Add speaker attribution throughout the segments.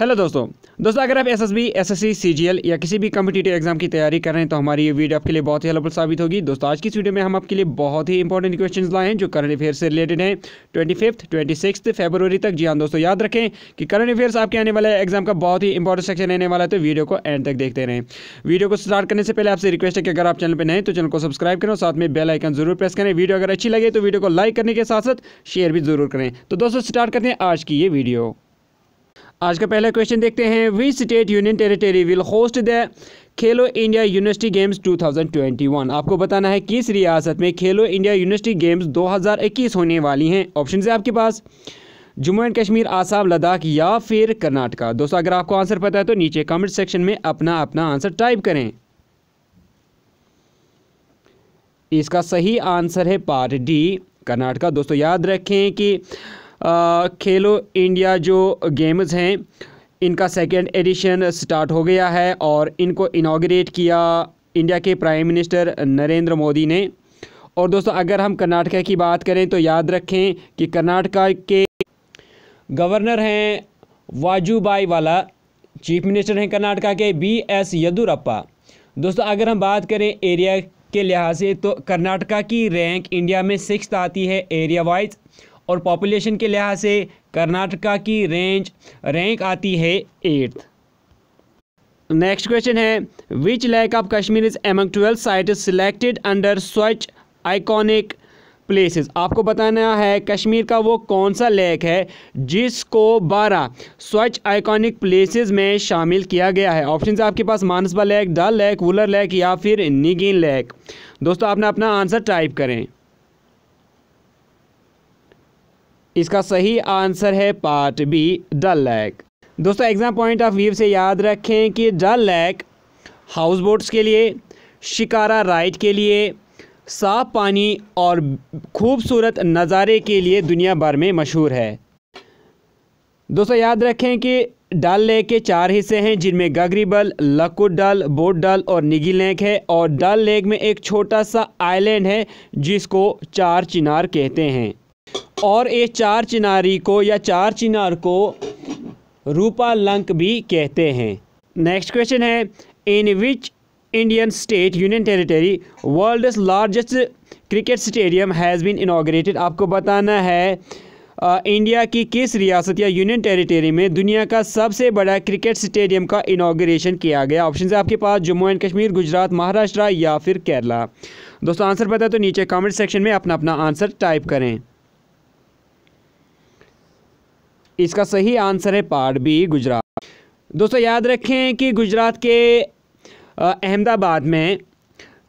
Speaker 1: hello दोस्तों दोस्तों अगर आप S SSC B S S C G L या किसी भी कम्पिटेटिव एग्जाम की तैयारी कर रहे हैं तो हमारी ये वीडियो आपके लिए बहुत ही हेल्पफुल साबित होगी दोस्तों आज की वीडियो में हम आपके लिए बहुत ही इंपॉर्टेंट क्वेश्चन लाए हैं जो करंट अफेयर से रिलेटेड हैं twenty fifth twenty six February तक जी हाँ दोस्तों याद रखें कि करंट अफेयर्स आपके आने वाले एग्जाम का बहुत ही इंपॉर्टेंट सेक्शन रहने वाला है तो वीडियो को एंड तक देखते रहें वीडियो को स्टार्ट करने से पहले आपसे रिक्वेस्ट है कि अगर आप चैनल पर नहीं तो चैनल को सब्सक्राइब करें साथ में बेल आइकन जरूर प्रेस करें वीडियो अगर अच्छी लगे तो वीडियो को लाइक करने के साथ साथ शेयर भी जरूर करें तो दोस्तों स्टार्ट करते हैं आज की ये वीडियो आज का पहला क्वेश्चन देखते हैं which state union territory will host the Khelo India university games 2021 आपको बताना है किस रियासत में खेलो इंडिया यूनिवर्सिटी गेम्स 2021 होने वाली हैं ऑप्शन है आपके पास जम्मू एंड कश्मीर आसाम लद्दाख या फिर कर्नाटका दोस्तों अगर आपको आंसर पता है तो नीचे कमेंट सेक्शन में अपना अपना आंसर टाइप करें इसका सही आंसर है पार्ट डी कर्नाटका दोस्तों याद रखें कि खेलो इंडिया जो गेम्स हैं इनका सेकेंड एडिशन स्टार्ट हो गया है और इनको इनाग्रेट किया इंडिया के प्राइम मिनिस्टर नरेंद्र मोदी ने और दोस्तों अगर हम कर्नाटका की बात करें तो याद रखें कि कर्नाटका के गवर्नर हैं वाजूबाई वाला चीफ मिनिस्टर हैं कर्नाटका के बी एस येदुरप्पा दोस्तों अगर हम बात करें एरिया के लिहाज से तो कर्नाटका की रैंक इंडिया में सिक्स आती है एरिया वाइज और पॉपुलेशन के लिहाज से कर्नाटका की रेंज रैंक आती है एट्थ नेक्स्ट क्वेश्चन है which lake of Kashmir is among twelve site is selected under Swachh iconic places आपको बताना है कश्मीर का वो कौन सा लेक है जिसको 12 स्वच्छ आइकॉनिक प्लेसेस में शामिल किया गया है ऑप्शन आपके पास Manasbal lake Dal lake Wular lake या फिर निगिन लेक दोस्तों आपने अपना आंसर टाइप करें इसका सही आंसर है पार्ट बी डल लैक दोस्तों एग्ज़ाम पॉइंट ऑफ व्यू से याद रखें कि डल लैक हाउस बोट्स के लिए शिकारा राइड के लिए साफ पानी और खूबसूरत नज़ारे के लिए दुनिया भर में मशहूर है दोस्तों याद रखें कि डल लेक के चार हिस्से हैं जिनमें गगरीबल लकुट डल बोट डल और निगी लेक है और डल लेक में एक छोटा सा आइलैंड है जिसको चार चिनार कहते हैं और ये चार चिनारी को या चार चिनार को रूपा लंक भी कहते हैं नेक्स्ट क्वेश्चन है in which Indian state union territory world largest cricket stadium has been inaugurated आपको बताना है आ, इंडिया की किस रियासत या यूनियन टेरिटरी में दुनिया का सबसे बड़ा क्रिकेट स्टेडियम का इनाग्रेशन किया गया ऑप्शन है आपके पास जम्मू एंड कश्मीर गुजरात महाराष्ट्र या फिर केरला दोस्तों आंसर पता तो नीचे कमेंट सेक्शन में अपना अपना आंसर टाइप करें इसका सही आंसर है पार्ट बी गुजरात दोस्तों याद रखें कि गुजरात के अहमदाबाद में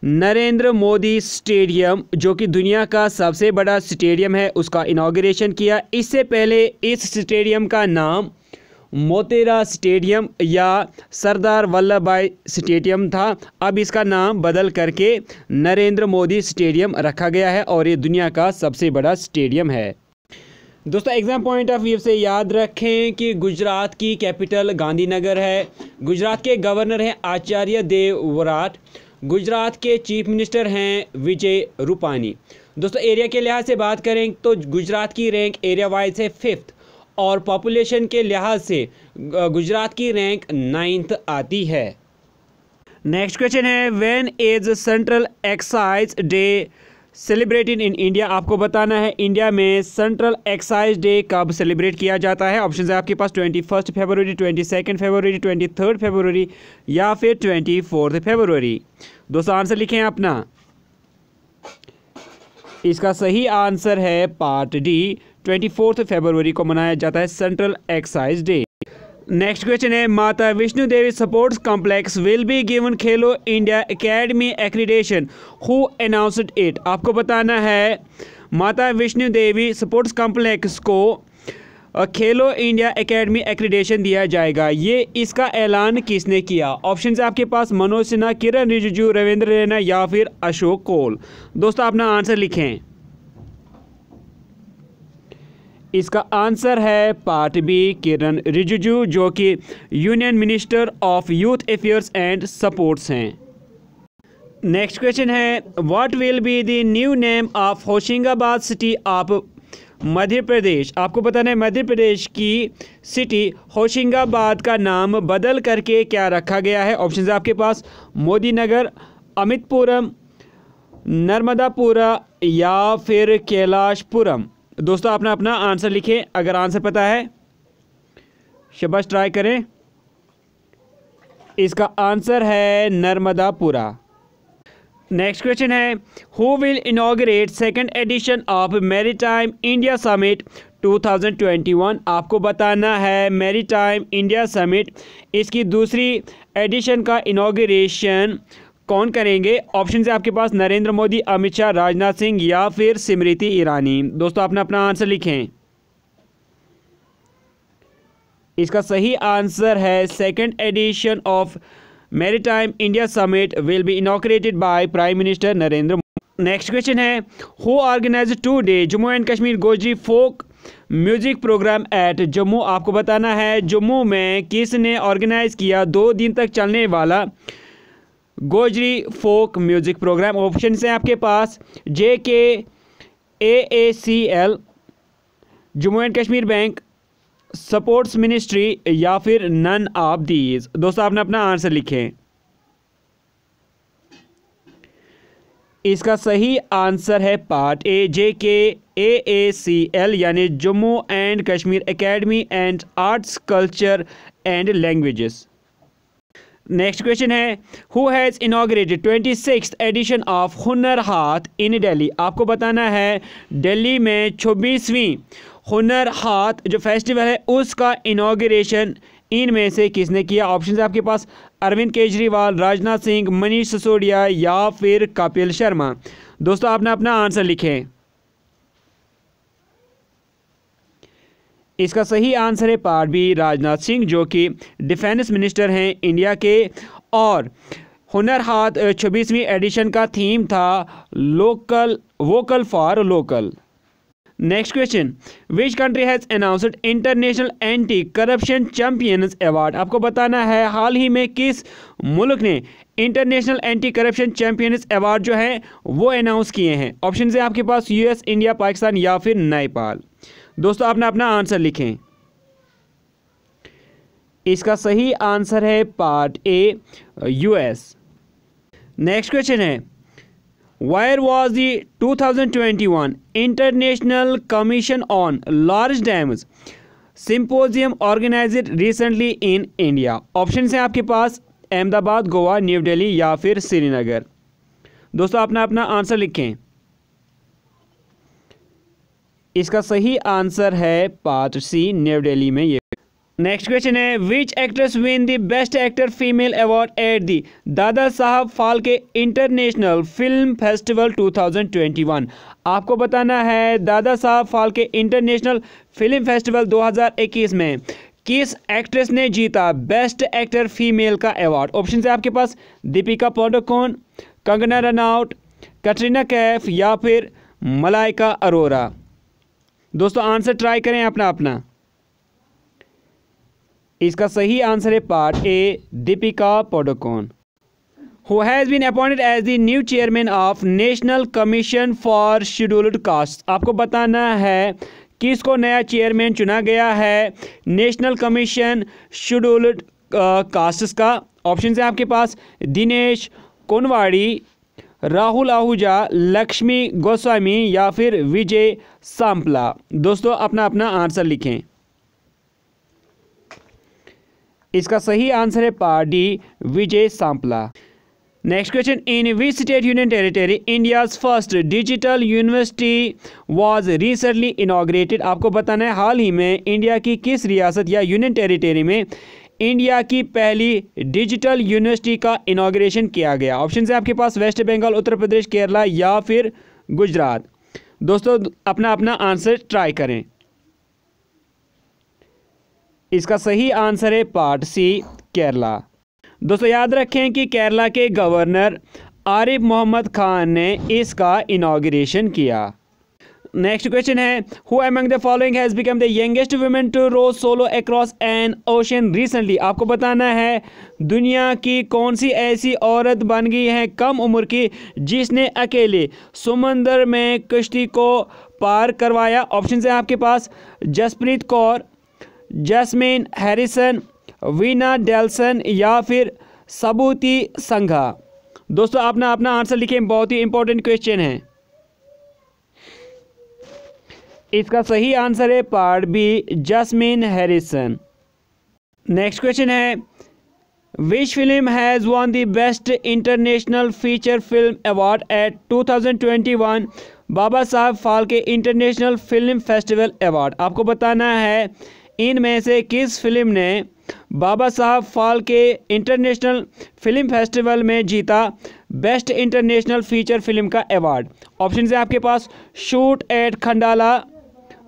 Speaker 1: नरेंद्र मोदी स्टेडियम जो कि दुनिया का सबसे बड़ा स्टेडियम है उसका इनाग्रेशन किया इससे पहले इस स्टेडियम का नाम मोतेरा स्टेडियम या सरदार वल्लभ भाई स्टेडियम था अब इसका नाम बदल करके नरेंद्र मोदी स्टेडियम रखा गया है और ये दुनिया का सबसे बड़ा स्टेडियम है दोस्तों एग्ज़ाम पॉइंट ऑफ व्यू से याद रखें कि गुजरात की कैपिटल गांधीनगर है गुजरात के गवर्नर हैं आचार्य देव वराट गुजरात के चीफ मिनिस्टर हैं विजय रूपानी दोस्तों एरिया के लिहाज से बात करें तो गुजरात की रैंक एरिया वाइज है फिफ्थ और पॉपुलेशन के लिहाज से गुजरात की रैंक नाइन्थ आती है नेक्स्ट क्वेश्चन है when is central excise day celebrated in India आपको बताना है इंडिया में सेंट्रल एक्साइज डे कब सेलिब्रेट किया जाता है ऑप्शन है आपके पास twenty first February twenty second February twenty third February या फिर ट्वेंटी फोर्थ फेबररी दोस्तों आंसर लिखें अपना इसका सही आंसर है part D twenty fourth February को मनाया जाता है central excise day next question है Mata Vishnu Devi sports complex will be given Khelo India academy accreditation who announced it आपको बताना है माता विष्णु देवी स्पोर्ट्स कॉम्प्लेक्स को खेलो इंडिया एकेडमी एक्रीडेशन दिया जाएगा ये इसका ऐलान किसने किया ऑप्शन आपके पास मनोज सिन्हा किरण रिजिजू रविंद्र रैना या फिर अशोक कोल दोस्तों अपना आंसर लिखें इसका आंसर है पार्ट बी किरण रिजिजू जो कि union minister of youth affairs and sports हैं नेक्स्ट क्वेश्चन है what will be the new name of Hoshangabad city of Madhya Pradesh आपको बताना है मध्य प्रदेश की सिटी होशंगाबाद का नाम बदल करके क्या रखा गया है ऑप्शन आपके पास मोदी नगर अमितपुरम नर्मदापुरा या फिर कैलाशपुरम दोस्तों अपना अपना आंसर लिखे अगर आंसर पता है शबश ट्राई करें इसका आंसर है नर्मदापुरा नेक्स्ट क्वेश्चन है who will inaugurate second edition of maritime India summit 2021 आपको बताना है मेरी टाइम इंडिया समिट इसकी दूसरी एडिशन का इनाग्रेशन कौन करेंगे ऑप्शन है आपके पास नरेंद्र मोदी अमित शाह राजनाथ सिंह या फिर स्मृति ईरानी दोस्तों आपने अपना आंसर लिखें इसका सही आंसर है second edition of maritime India summit will be inaugurated by prime minister Narendra Modi next question है who organise today Jammu and Kashmir Gojri folk music program at Jammu आपको बताना है जम्मू में किसने ऑर्गेनाइज किया दो दिन तक चलने वाला Gojri folk music program option हैं आपके पास J K A A C L Jammu and Kashmir bank sports ministry या फिर नन ऑफ दीज दोस्तों आपने अपना आंसर लिखें इसका सही आंसर है part A J K A A C L यानी Jammu and Kashmir academy and arts culture and languages next question है who has inaugurated twenty six edition of Hunar Haat in daily आपको बताना है दिल्ली में छब्बीसवीं हुनर हाथ जो फेस्टिवल है उसका इनाग्रेशन इन में से किसने किया ऑप्शन है आपके पास अरविंद केजरीवाल राजनाथ सिंह मनीष सिसोदिया या फिर कपिल शर्मा दोस्तों आपने अपना आंसर लिखें इसका सही आंसर है पार्ट बी राजनाथ सिंह जो कि डिफेंस मिनिस्टर हैं इंडिया के और हुनर हाथ छब्बीसवीं एडिशन का थीम था local vocal for local next question which country has announced international anti corruption champions award आपको बताना है हाल ही में किस मुल्क ने international anti corruption champions award जो है वो अनाउंस किए हैं ऑप्शन है आपके पास यूएस इंडिया पाकिस्तान या फिर नेपाल दोस्तों आपने अपना आंसर लिखें इसका सही आंसर है part A US next question है where was the 2021 international commission on large dams symposium organise recently in India option हैं आपके पास अहमदाबाद गोवा न्यू दिल्ली या फिर श्रीनगर दोस्तों अपना अपना आंसर लिखें इसका सही आंसर है पार्ट सी न्यू डेली में ये नेक्स्ट क्वेश्चन है which actress win the best actor female award at the Dada Saheb Phalke international film festival 2021 आपको बताना है दादा Saheb Phalke international film festival 2021 में किस एक्ट्रेस ने जीता बेस्ट एक्टर फीमेल का अवार्ड ऑप्शन है आपके पास दीपिका पोडोकोन कंगना रनाउट कटरीना कैफ या फिर मलाइका अरोरा दोस्तों आंसर ट्राई करें अपना अपना इसका सही आंसर है part A Deepika Padukone who has been appointed as the new chairman of national commission for scheduled caste आपको बताना है किसको नया चेयरमैन चुना गया है नेशनल कमीशन शेड्यूल्ड कास्ट का ऑप्शन है आपके पास दिनेश कोनवाड़ी राहुल आहूजा लक्ष्मी गोस्वामी या फिर विजय सांपला दोस्तों अपना अपना आंसर लिखें इसका सही आंसर है part D Vijay Sampla next question in which state union territory India's first digital university was recently inaugurated आपको बताना है हाल ही में इंडिया की किस रियासत या यूनियन टेरिटरी में इंडिया की पहली डिजिटल यूनिवर्सिटी का इनाग्रेशन किया गया ऑप्शन है आपके पास वेस्ट बंगाल उत्तर प्रदेश केरला या फिर गुजरात दोस्तों अपना अपना आंसर ट्राई करें इसका सही आंसर है पार्ट सी केरला दोस्तों याद रखें कि केरला के गवर्नर आरिफ मोहम्मद खान ने इसका इनाग्रेशन किया नेक्स्ट क्वेश्चन है who among the following has become the youngest women to row solo across an ocean recently आपको बताना है दुनिया की कौन सी ऐसी औरत बन गई है कम उम्र की जिसने अकेले समंदर में कश्ती को पार करवाया ऑप्शन है आपके पास Jaspreet Kaur Jasmine Harrison Veena Delson या फिर सबूती संघा दोस्तों आपने अपना आंसर लिखें बहुत ही इंपॉर्टेंट क्वेश्चन है इसका सही आंसर है part B Jasmine Harrison next question है which film has won the best international feature film award at 2021 Baba Saheb Phalke international film festival award आपको बताना है इनमें से किस फिल्म ने बाबा साहब के इंटरनेशनल फिल्म फेस्टिवल में जीता बेस्ट इंटरनेशनल फीचर फिल्म का अवार्ड ऑप्शन है आपके पास shoot at Khandala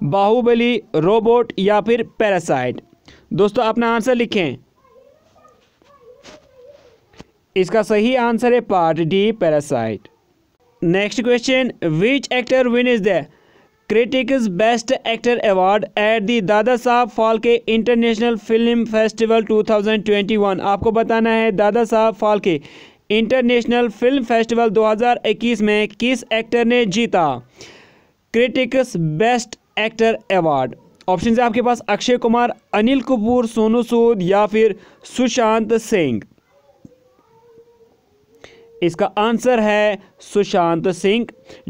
Speaker 1: Baahubali robot या फिर पैरासाइट दोस्तों अपना आंसर लिखें इसका सही आंसर है part D Parasite next question which actor win is the critics best actor award at the Dada Saheb Phalke international film festival 2021 आपको बताना है दादा Saheb Phalke international film festival 2021 में किस एक्टर ने जीता critics best actor award option है आपके पास अक्षय कुमार अनिल कपूर सोनू सूद या फिर सुशांत सिंह इसका आंसर है सुशांत सिंह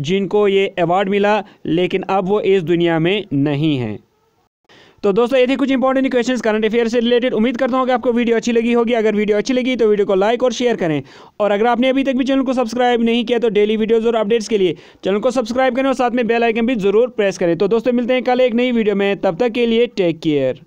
Speaker 1: जिनको ये अवार्ड मिला लेकिन अब वो इस दुनिया में नहीं हैं तो दोस्तों ये थी कुछ इंपॉर्टेंट क्वेश्चन करंट अफेयर से रिलेटेड उम्मीद करता हूँ कि आपको वीडियो अच्छी लगी होगी अगर वीडियो अच्छी लगी तो वीडियो को लाइक और शेयर करें और अगर आपने अभी तक भी चैनल को सब्सक्राइब नहीं किया तो डेली वीडियोज़ और अपडेट्स के लिए चैनल को सब्सक्राइब करें और साथ में बेलाइकन भी जरूर प्रेस करें तो दोस्तों मिलते हैं कल एक नई वीडियो में तब तक के लिए टेक केयर